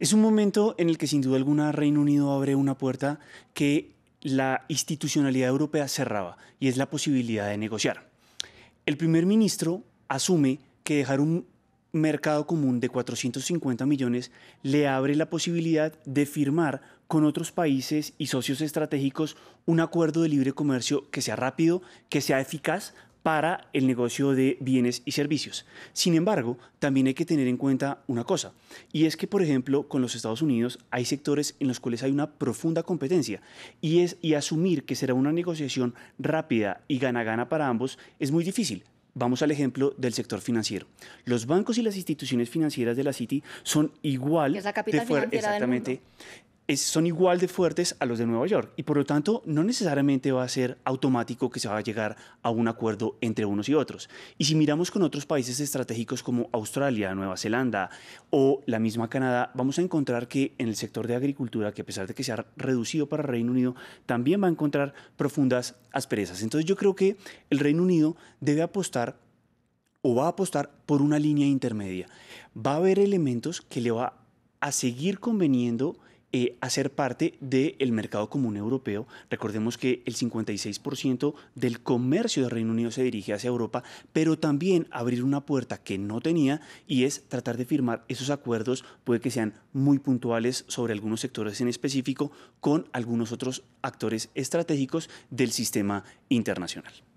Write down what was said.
Es un momento en el que sin duda alguna Reino Unido abre una puerta que la institucionalidad europea cerraba y es la posibilidad de negociar. El primer ministro asume que dejar un mercado común de 450 millones le abre la posibilidad de firmar con otros países y socios estratégicos un acuerdo de libre comercio que sea rápido, que sea eficaz para el negocio de bienes y servicios. Sin embargo, también hay que tener en cuenta una cosa, y es que, por ejemplo, con los Estados Unidos hay sectores en los cuales hay una profunda competencia, y, es, y asumir que será una negociación rápida y gana-gana para ambos es muy difícil. Vamos al ejemplo del sector financiero. Los bancos y las instituciones financieras de la City son igual es la capital de exactamente, son igual de fuertes a los de Nueva York y por lo tanto no necesariamente va a ser automático que se va a llegar a un acuerdo entre unos y otros. Y si miramos con otros países estratégicos como Australia, Nueva Zelanda o la misma Canadá, vamos a encontrar que en el sector de agricultura, que a pesar de que se ha reducido para Reino Unido, también va a encontrar profundas asperezas. Entonces yo creo que el Reino Unido debe apostar o va a apostar por una línea intermedia. Va a haber elementos que le va a seguir conveniendo hacer eh, parte del mercado común europeo. Recordemos que el 56% del comercio del Reino Unido se dirige hacia Europa, pero también abrir una puerta que no tenía y es tratar de firmar esos acuerdos, puede que sean muy puntuales sobre algunos sectores en específico, con algunos otros actores estratégicos del sistema internacional.